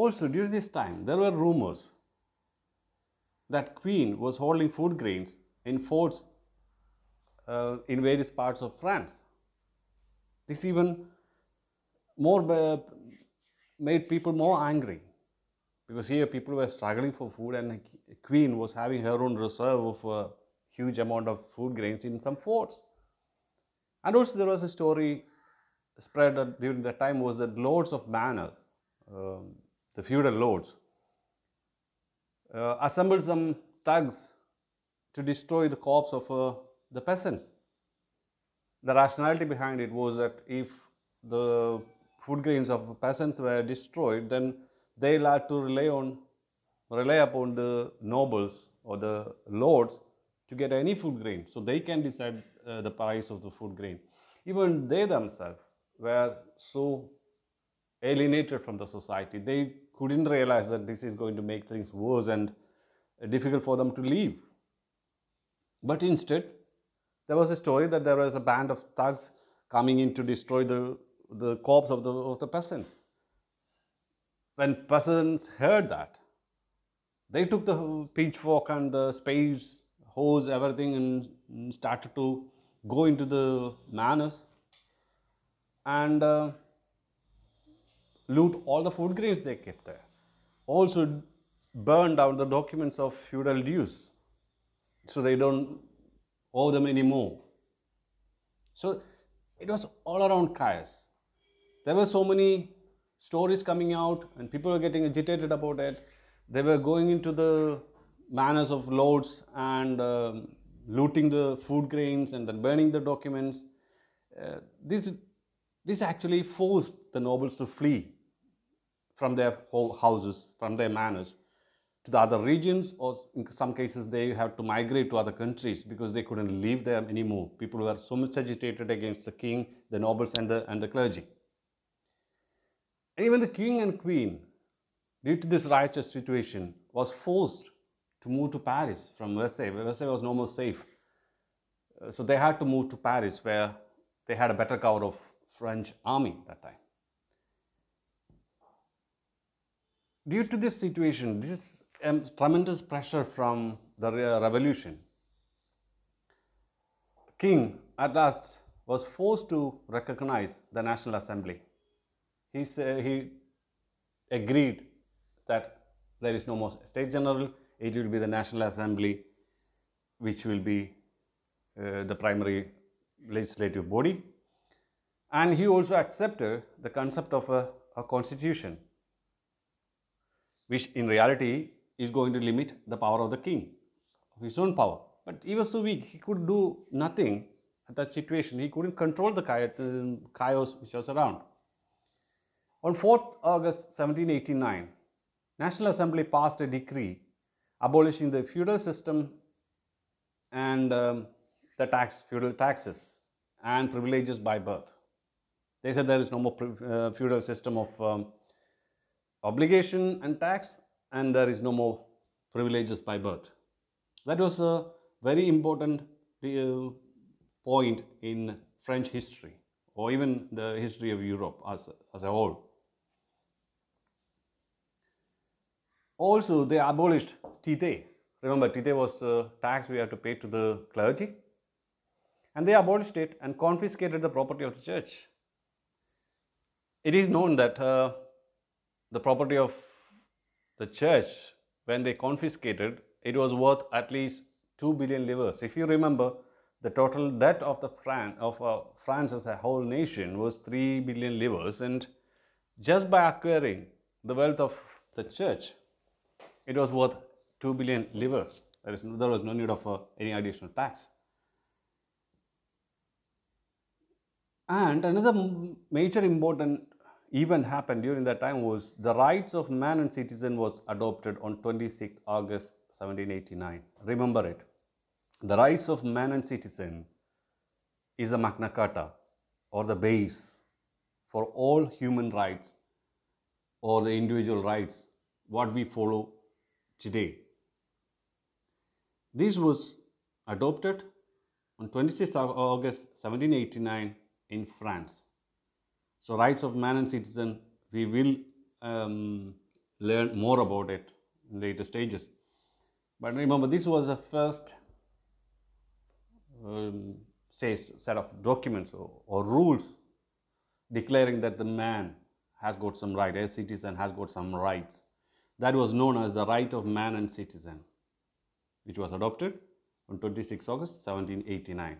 Also, during this time, there were rumors that Queen was holding food grains in forts uh, in various parts of France. This even more uh, made people more angry because here people were struggling for food and Queen was having her own reserve of a huge amount of food grains in some forts. And also there was a story spread during that time was that lords of manor, um, the feudal lords, uh, assembled some thugs to destroy the crops of uh, the peasants. The rationality behind it was that if the food grains of peasants were destroyed, then they had to rely on rely upon the nobles or the lords to get any food grain. So they can decide uh, the price of the food grain. Even they themselves were so alienated from the society. They couldn't realize that this is going to make things worse and uh, difficult for them to leave. But instead, there was a story that there was a band of thugs coming in to destroy the, the corpse of the, of the peasants. When peasants heard that, they took the pitchfork and the spades, hose, everything, and started to go into the manors. And uh, loot all the food grains they kept there. Also burn down the documents of feudal dues so they don't owe them anymore. So it was all around chaos. There were so many stories coming out and people were getting agitated about it. They were going into the manners of lords and um, looting the food grains and then burning the documents. Uh, this, this actually forced the nobles to flee from their whole houses, from their manors to the other regions or in some cases they have to migrate to other countries because they couldn't live there anymore. People were so much agitated against the king, the nobles and the, and the clergy. And even the king and queen, due to this righteous situation, was forced to move to Paris from Versailles. Versailles was no more safe. Uh, so they had to move to Paris where they had a better cover of French army that time. due to this situation, this um, tremendous pressure from the revolution, king at last was forced to recognize the National Assembly. He, uh, he agreed that there is no more State General, it will be the National Assembly which will be uh, the primary legislative body. And he also accepted the concept of a, a constitution which in reality is going to limit the power of the king, of his own power. But he was so weak, he could do nothing at that situation. He couldn't control the chaos um, which was around. On 4th August 1789, National Assembly passed a decree abolishing the feudal system and um, the tax, feudal taxes and privileges by birth. They said there is no more uh, feudal system of um, obligation and tax and there is no more privileges by birth. That was a very important uh, point in French history or even the history of Europe as, as a whole. Also, they abolished tite. Remember, tite was a tax we had to pay to the clergy. And they abolished it and confiscated the property of the church. It is known that uh, the property of the church when they confiscated it was worth at least 2 billion livres if you remember the total debt of the Fran of uh, France as a whole nation was 3 billion livres and just by acquiring the wealth of the church it was worth 2 billion livres there, is, there was no need of uh, any additional tax and another major important even happened during that time was the rights of man and citizen was adopted on 26th August 1789. Remember it. The rights of man and citizen is the Magna Carta or the base for all human rights or the individual rights what we follow today. This was adopted on 26th August 1789 in France. So, rights of man and citizen, we will um, learn more about it in later stages. But remember, this was the first um, say, set of documents or, or rules declaring that the man has got some right, a citizen has got some rights. That was known as the right of man and citizen, which was adopted on 26 August 1789.